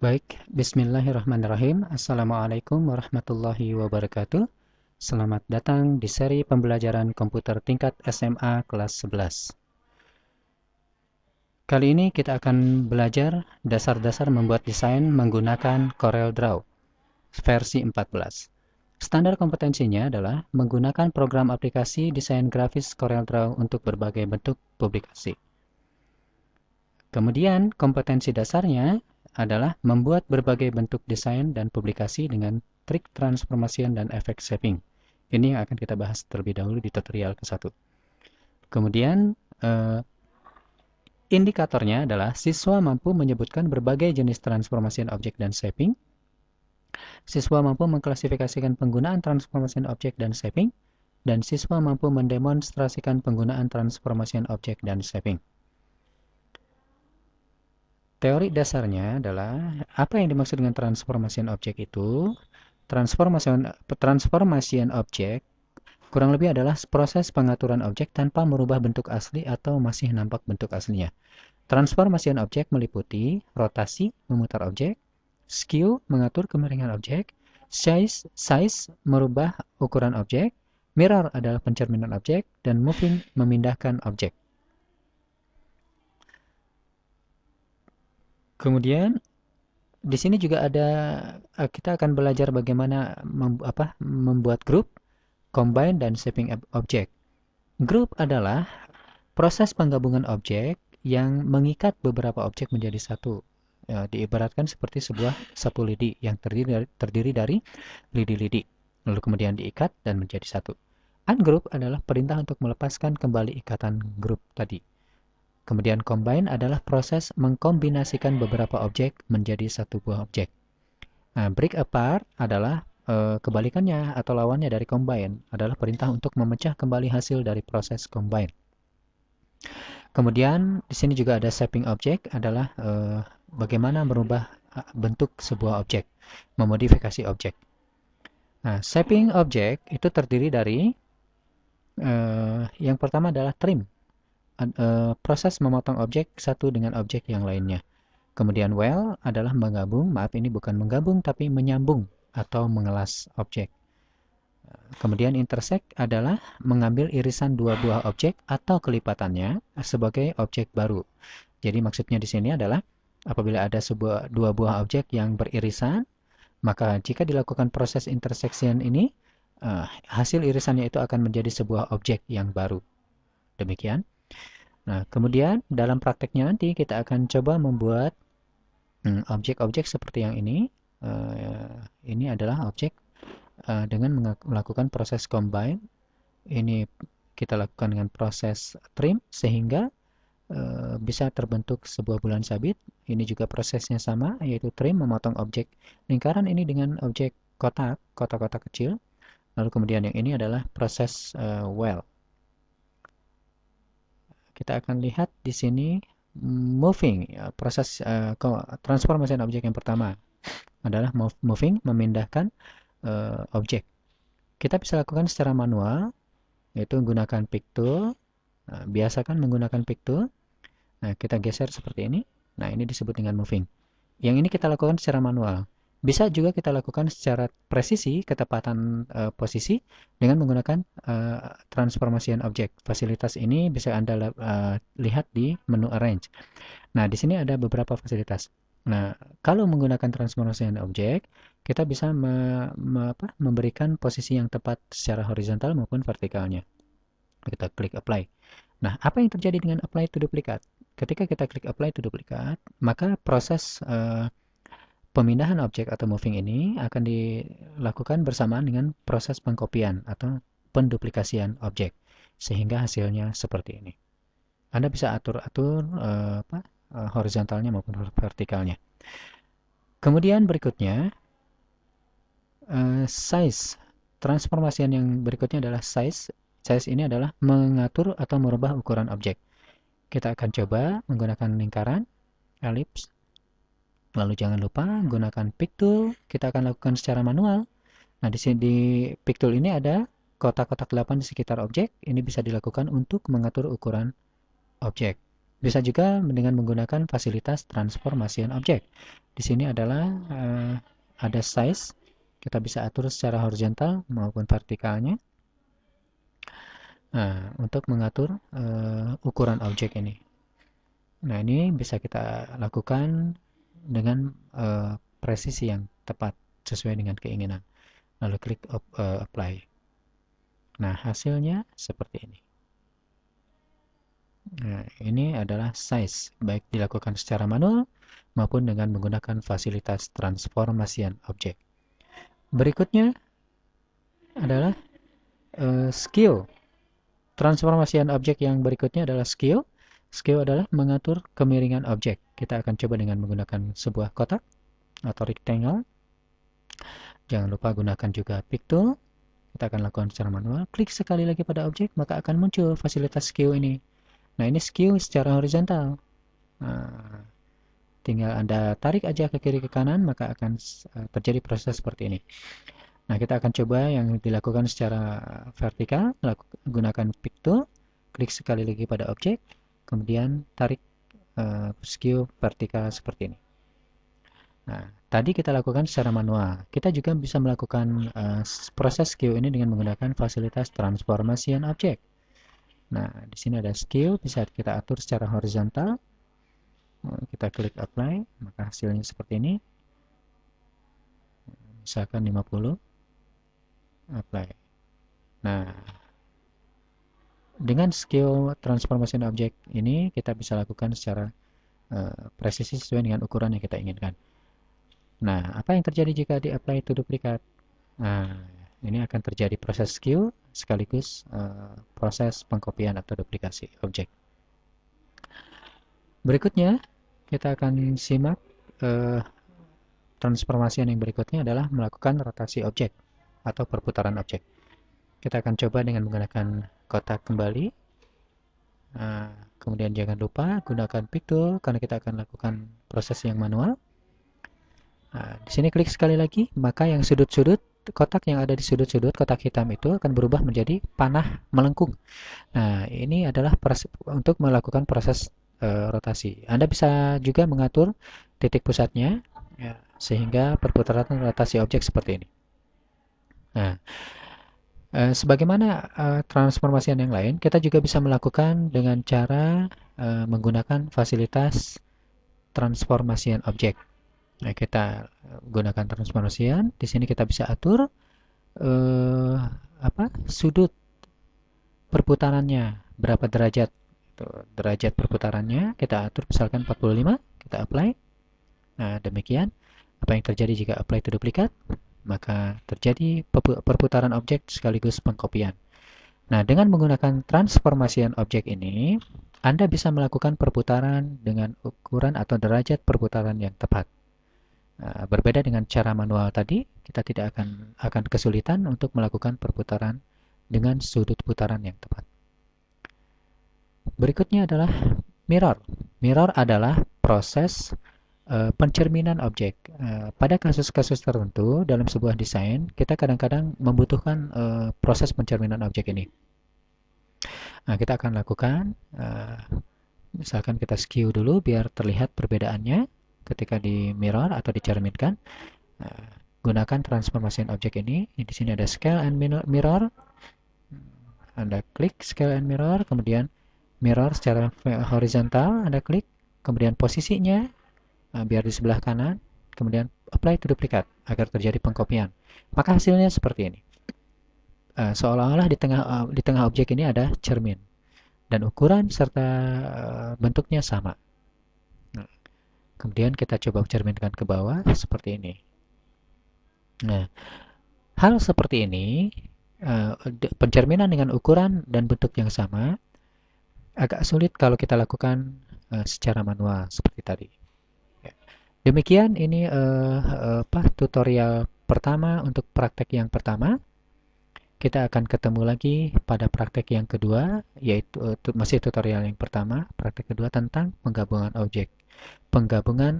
Baik, bismillahirrahmanirrahim. Assalamualaikum warahmatullahi wabarakatuh. Selamat datang di seri pembelajaran komputer tingkat SMA kelas 11. Kali ini kita akan belajar dasar-dasar membuat desain menggunakan Corel Draw versi 14. Standar kompetensinya adalah menggunakan program aplikasi desain grafis Corel Draw untuk berbagai bentuk publikasi. Kemudian, kompetensi dasarnya adalah membuat berbagai bentuk desain dan publikasi dengan trik transformasian dan efek shaping. Ini yang akan kita bahas terlebih dahulu di tutorial ke-1. Kemudian, eh, indikatornya adalah siswa mampu menyebutkan berbagai jenis transformasian objek dan shaping. Siswa mampu mengklasifikasikan penggunaan transformasian objek dan shaping. Dan siswa mampu mendemonstrasikan penggunaan transformasian objek dan shaping. Teori dasarnya adalah apa yang dimaksud dengan transformation objek itu? Transformation transformation objek kurang lebih adalah proses pengaturan objek tanpa merubah bentuk asli atau masih nampak bentuk aslinya. Transformation objek meliputi rotasi, memutar objek, skew, mengatur kemiringan objek, size, size merubah ukuran objek, mirror adalah pencerminan objek dan moving memindahkan objek. Kemudian di sini juga ada eh, kita akan belajar bagaimana mem, apa, membuat grup, combine dan shaping object. Grup adalah proses penggabungan objek yang mengikat beberapa objek menjadi satu. Ya, diibaratkan seperti sebuah sapu lidi yang terdiri dari, terdiri dari lidi-lidi, lalu kemudian diikat dan menjadi satu. Ungroup adalah perintah untuk melepaskan kembali ikatan grup tadi. Kemudian combine adalah proses mengkombinasikan beberapa objek menjadi satu buah objek. Nah, break apart adalah e, kebalikannya atau lawannya dari combine adalah perintah untuk memecah kembali hasil dari proses combine. Kemudian di sini juga ada shaping object adalah e, bagaimana merubah eh, bentuk sebuah objek, memodifikasi objek. Nah, shaping object itu terdiri dari e, yang pertama adalah trim Eh, proses memotong objek satu dengan objek yang lainnya. Kemudian well adalah menggabung, maaf ini bukan menggabung tapi menyambung atau mengelas objek. Eh, kemudian intersect adalah mengambil irisan dua buah objek atau kelipatannya sebagai objek baru. Jadi maksudnya di sini adalah apabila ada sebuah dua buah objek yang beririsan, maka jika dilakukan proses intersection ini, eh, hasil irisannya itu akan menjadi sebuah objek yang baru. Demikian. Nah, kemudian dalam prakteknya nanti kita akan coba membuat hmm, objek-objek hmm, seperti yang ini. Uh, ini adalah objek uh, dengan melakukan proses combine. Ini kita lakukan dengan proses trim sehingga eh, bisa terbentuk sebuah bulan sabit. Ini juga prosesnya sama, yaitu trim memotong objek lingkaran ini dengan objek kotak, kotak-kotak kecil. Lalu kemudian yang ini adalah proses uh, well kita akan lihat di sini mm, moving ya, proses uh, eh, transformation objek yang pertama adalah moving memindahkan uh, objek kita bisa lakukan secara manual yaitu menggunakan pick tool nah, biasakan menggunakan pick tool nah kita geser seperti ini nah ini disebut dengan moving yang ini kita lakukan secara manual bisa juga kita lakukan secara presisi ketepatan uh, posisi dengan menggunakan uh, transformation object. Fasilitas ini bisa Anda uh, lihat di menu arrange. Nah, di sini ada beberapa fasilitas. Nah, kalau menggunakan transformation object, kita bisa me, me, apa, memberikan posisi yang tepat secara horizontal maupun vertikalnya. Kita klik apply. Nah, apa yang terjadi dengan apply to duplicate? Ketika kita klik apply to duplicate maka proses uh, Pemindahan objek atau moving ini akan dilakukan bersamaan dengan proses pengkopian atau penduplikasian objek, sehingga hasilnya seperti ini. Anda bisa atur-atur eh, eh, horizontalnya maupun vertikalnya. Kemudian berikutnya, eh, size. Transformasian yang berikutnya adalah size. Size ini adalah mengatur atau merubah ukuran objek. Kita akan coba menggunakan lingkaran, ellipse, Lalu jangan lupa gunakan pick tool, kita akan lakukan secara manual. Nah, di sini di pick tool ini ada kotak-kotak 8 di sekitar objek. Ini bisa dilakukan untuk mengatur ukuran objek. Bisa juga dengan menggunakan fasilitas transformasi objek. Di sini adalah uh, ada size, kita bisa atur secara horizontal maupun vertikalnya. Nah, untuk mengatur uh, ukuran objek ini. Nah, ini bisa kita lakukan dengan uh, presisi yang tepat sesuai dengan keinginan. Lalu klik op, uh, apply. Nah, hasilnya seperti ini. Nah, ini adalah size, baik dilakukan secara manual maupun dengan menggunakan fasilitas transformasian objek. Berikutnya adalah uh, skill. Transformasian objek yang berikutnya adalah skill. Skill adalah mengatur kemiringan objek. Kita akan coba dengan menggunakan sebuah kotak atau rectangle. Jangan lupa gunakan juga pick tool. Kita akan lakukan secara manual. Klik sekali lagi pada objek, maka akan muncul fasilitas skew ini. Nah, ini skew secara horizontal. Nah, tinggal Anda tarik aja ke kiri ke kanan, maka akan e, terjadi proses seperti ini. Nah, kita akan coba yang dilakukan secara vertikal, gunakan pick tool, klik sekali lagi pada objek, kemudian tarik uh, eh, skew vertikal seperti ini. Nah, tadi kita lakukan secara manual. Kita juga bisa melakukan uh, proses skew ini dengan menggunakan fasilitas transformasi objek. Nah, di sini ada skew, bisa kita atur secara horizontal. Eh, kita klik apply, maka hasilnya seperti ini. Misalkan 50. Apply. Nah, dengan skill transformation object ini kita bisa lakukan secara uh, presisi sesuai dengan ukuran yang kita inginkan. Nah, apa yang terjadi jika di apply to duplicate? Nah, ini akan terjadi proses skill sekaligus uh, proses pengkopian atau duplikasi objek. Berikutnya, kita akan simak uh, transformasi yang berikutnya adalah melakukan rotasi objek atau perputaran objek. Kita akan coba dengan menggunakan kotak kembali nah, kemudian jangan lupa gunakan pick tool karena kita akan lakukan proses yang manual nah, di sini klik sekali lagi maka yang sudut-sudut kotak yang ada di sudut-sudut kotak hitam itu akan berubah menjadi panah melengkung. Nah, ini adalah untuk melakukan proses uh, rotasi. Anda bisa juga mengatur titik pusatnya ya, sehingga perputaran rotasi objek seperti ini. Nah, Eh, sebagaimana uh, eh, transformasi yang lain, kita juga bisa melakukan dengan cara uh, menggunakan fasilitas transformasi objek. Nah, kita gunakan transformasi Di sini kita bisa atur uh, apa sudut perputarannya berapa derajat. Gitu, derajat perputarannya kita atur misalkan 45, kita apply. Nah, demikian apa yang terjadi jika apply to duplikat maka terjadi perputaran objek sekaligus pengkopian. Nah, dengan menggunakan transformasian objek ini, Anda bisa melakukan perputaran dengan ukuran atau derajat perputaran yang tepat. Nah, berbeda dengan cara manual tadi, kita tidak akan akan kesulitan untuk melakukan perputaran dengan sudut putaran yang tepat. Berikutnya adalah mirror. Mirror adalah proses Eh, pencerminan objek. Eh, pada kasus-kasus tertentu dalam sebuah desain, kita kadang-kadang membutuhkan eh, proses pencerminan objek ini. Nah, kita akan lakukan, misalkan kita skew dulu biar terlihat perbedaannya ketika di mirror atau dicerminkan. Gunakan transformasi objek ini. Di sini ada scale and mirror. Anda klik scale and mirror, kemudian mirror secara horizontal, Anda klik, kemudian posisinya Eh, biar di sebelah kanan, kemudian apply to duplicate agar terjadi pengkopian. Maka hasilnya seperti ini. Uh, seolah-olah di tengah uh, di tengah objek ini ada cermin dan ukuran serta uh, bentuknya sama. Nah, kemudian kita coba cerminkan ke bawah seperti ini. Nah, hal seperti ini uh, pencerminan dengan ukuran dan bentuk yang sama agak sulit kalau kita lakukan secara manual seperti tadi. Demikian ini uh, apa tutorial pertama untuk praktek yang pertama. Kita akan ketemu lagi pada praktek yang kedua yaitu uh, masih tutorial yang pertama, praktek kedua tentang penggabungan objek. Penggabungan